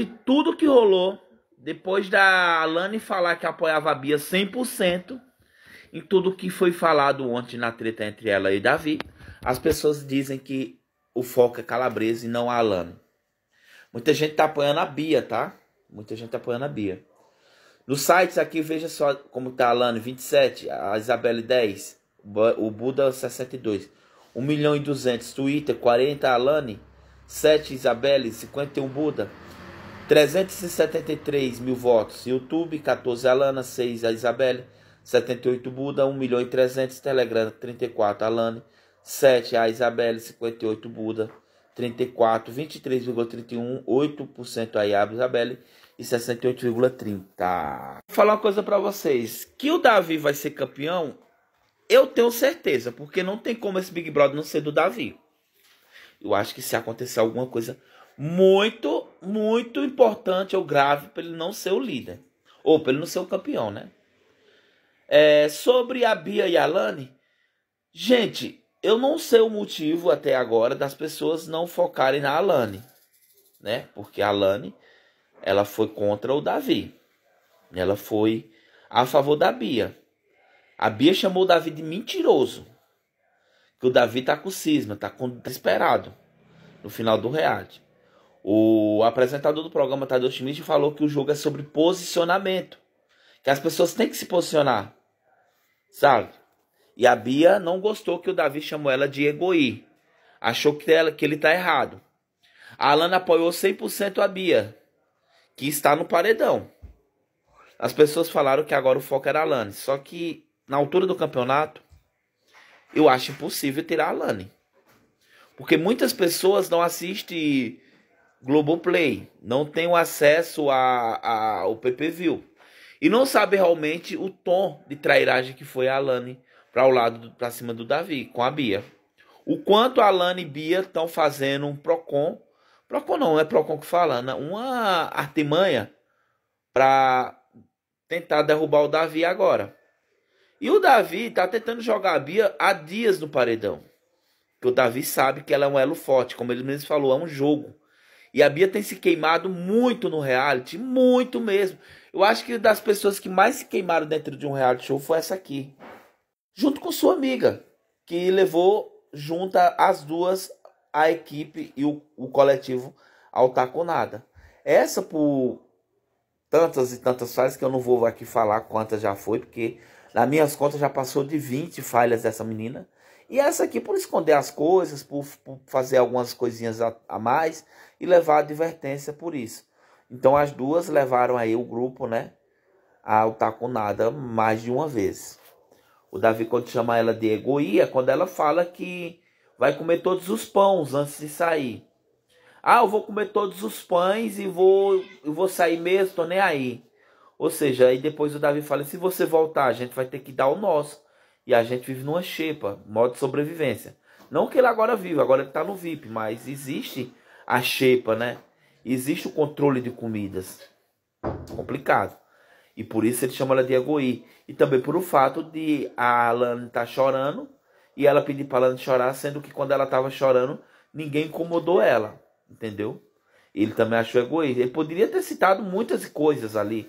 de tudo que rolou, depois da Alane falar que apoiava a Bia 100%, em tudo que foi falado ontem na treta entre ela e Davi, as pessoas dizem que o foco é Calabresa e não a Alane. Muita gente tá apoiando a Bia, tá? Muita gente tá apoiando a Bia. Nos sites aqui, veja só como tá a Alane 27, a Isabelle 10, o Buda 62, 1 milhão e 200, Twitter 40, Alane 7, Isabelle 51, Buda 373 mil votos YouTube, 14 Alana, 6 a Isabelle, 78 Buda, 1 milhão e 300 Telegram, 34 Alane, 7 a Isabelle, 58 Buda, 34, 23,31, 8% a Isabelle e 68,30. Vou falar uma coisa para vocês, que o Davi vai ser campeão, eu tenho certeza, porque não tem como esse Big Brother não ser do Davi. Eu acho que se acontecer alguma coisa muito, muito importante ou grave para ele não ser o líder. Ou para ele não ser o campeão, né? É, sobre a Bia e a Lani, gente, eu não sei o motivo até agora das pessoas não focarem na Alane, né? Porque a Alane, ela foi contra o Davi. Ela foi a favor da Bia. A Bia chamou o Davi de mentiroso. Que o Davi tá com cisma, tá com desesperado no final do reality. O apresentador do programa, Tadeu Schmidt, falou que o jogo é sobre posicionamento. Que as pessoas têm que se posicionar. Sabe? E a Bia não gostou que o Davi chamou ela de egoí. Achou que, ela, que ele tá errado. A Alana apoiou 100% a Bia, que está no paredão. As pessoas falaram que agora o foco era a Alane. Só que, na altura do campeonato, eu acho impossível tirar a Alane. Porque muitas pessoas não assistem Globoplay, não tem o acesso a, PP PPV. E não sabe realmente o tom de trairagem que foi a Alane para o lado para cima do Davi com a Bia. O quanto a Alane e Bia estão fazendo um Procon, Procon não, é Procon que fala, né? uma artimanha para tentar derrubar o Davi agora. E o Davi está tentando jogar a Bia há dias no paredão. Porque o Davi sabe que ela é um elo forte, como ele mesmo falou, é um jogo. E a Bia tem se queimado muito no reality, muito mesmo. Eu acho que das pessoas que mais se queimaram dentro de um reality show foi essa aqui. Junto com sua amiga, que levou junta as duas, a equipe e o, o coletivo ao taconada. Essa por tantas e tantas falhas que eu não vou aqui falar quantas já foi, porque nas minhas contas já passou de 20 falhas dessa menina. E essa aqui por esconder as coisas, por, por fazer algumas coisinhas a, a, mais e levar advertência por isso. Então as duas levaram aí o grupo, né, a com nada mais de uma vez. O Davi quando chama ela de egoísta, é quando ela fala que vai comer todos os pães antes de sair. Ah, eu vou comer todos os pães e vou, eu vou sair mesmo, tô nem aí. Ou seja, aí depois o Davi fala: se você voltar, a gente vai ter que dar o nosso. E a gente vive numa xepa, modo de sobrevivência. Não que ele agora viva, agora ele está no VIP, mas existe a xepa, né? Existe o controle de comidas. Complicado. E por isso ele chama ela de Egoí. E também por o fato de a Alane estar tá chorando e ela pedir para Alane chorar, sendo que quando ela estava chorando, ninguém incomodou ela. Entendeu? Ele também achou egoísta. Ele poderia ter citado muitas coisas ali.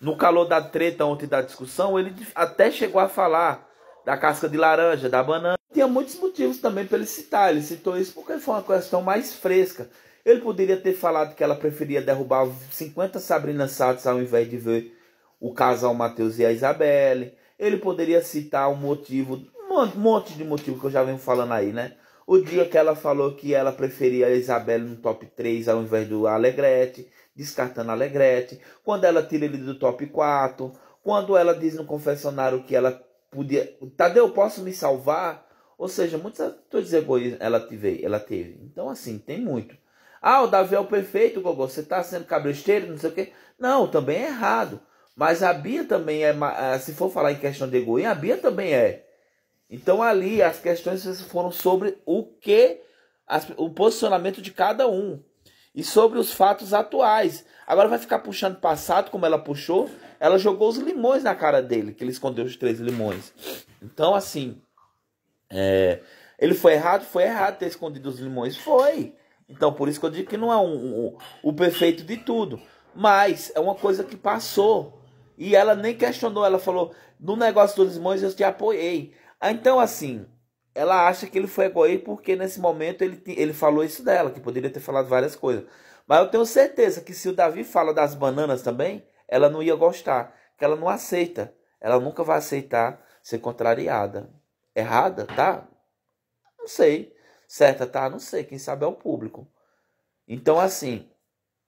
No calor da treta ontem da discussão, ele até chegou a falar da casca de laranja, da banana. Tinha muitos motivos também para ele citar. Ele citou isso porque foi uma questão mais fresca. Ele poderia ter falado que ela preferia derrubar 50 Sabrina Sato ao invés de ver o casal Matheus e a Isabelle. Ele poderia citar um motivo, um monte de motivo que eu já venho falando aí, né? O dia que ela falou que ela preferia a Isabelle no top 3 ao invés do Alegrete, descartando a Alegrete. Quando ela tira ele do top 4. Quando ela diz no confessionário que ela podia, Tadeu, posso me salvar? Ou seja, muitas atitudes egoístas ela teve, ela teve. Então, assim, tem muito. Ah, o Davi é o perfeito, Gogô, você está sendo cabresteiro, não sei o quê. Não, também é errado. Mas a Bia também é, ah, se for falar em questão de egoísmo, a Bia também é. Então, ali, as questões foram sobre o que, o posicionamento de cada um e sobre os fatos atuais. Agora vai ficar puxando passado, como ela puxou. Ela jogou os limões na cara dele, que ele escondeu os três limões. Então, assim, é, ele foi errado? Foi errado ter escondido os limões? Foi. Então, por isso que eu digo que não é um, um, o perfeito de tudo. Mas é uma coisa que passou. E ela nem questionou, ela falou: no negócio dos limões eu te apoiei. Ah, então, assim, ela acha que ele foi egoísta porque nesse momento ele, ele falou isso dela, que poderia ter falado várias coisas. Mas eu tenho certeza que se o Davi fala das bananas também, ela não ia gostar, que ela não aceita. Ela nunca vai aceitar ser contrariada. Errada, tá? Não sei. Certa, tá? Não sei. Quem sabe é o público. Então, assim,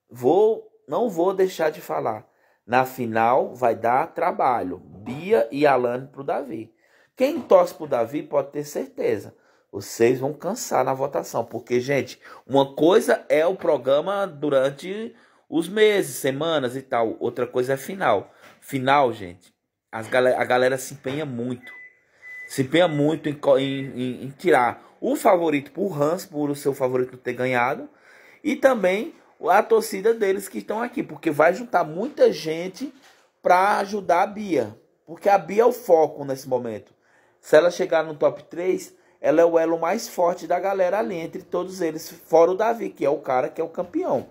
vou, não vou deixar de falar. Na final vai dar trabalho. Bia e Alane pro Davi. Quem torce pro Davi pode ter certeza. Vocês vão cansar na votação. Porque, gente, uma coisa é o programa durante os meses, semanas e tal. Outra coisa é final. Final, gente, as galera, a galera se empenha muito. Se empenha muito em, em, em tirar o favorito por Hans, por o seu favorito ter ganhado. E também a torcida deles que estão aqui. Porque vai juntar muita gente para ajudar a Bia. Porque a Bia é o foco nesse momento. Se ela chegar no top 3, ela é o elo mais forte da galera ali, entre todos eles, fora o Davi, que é o cara que é o campeão.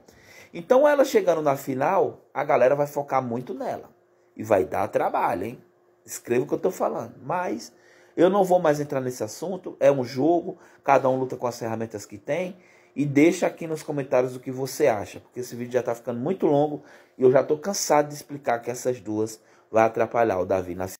Então, ela chegando na final, a galera vai focar muito nela. E vai dar trabalho, hein? Escreva o que eu tô falando. Mas eu não vou mais entrar nesse assunto. É um jogo, cada um luta com as ferramentas que tem. E deixa aqui nos comentários o que você acha, porque esse vídeo já tá ficando muito longo e eu já tô cansado de explicar que essas duas vai atrapalhar o Davi na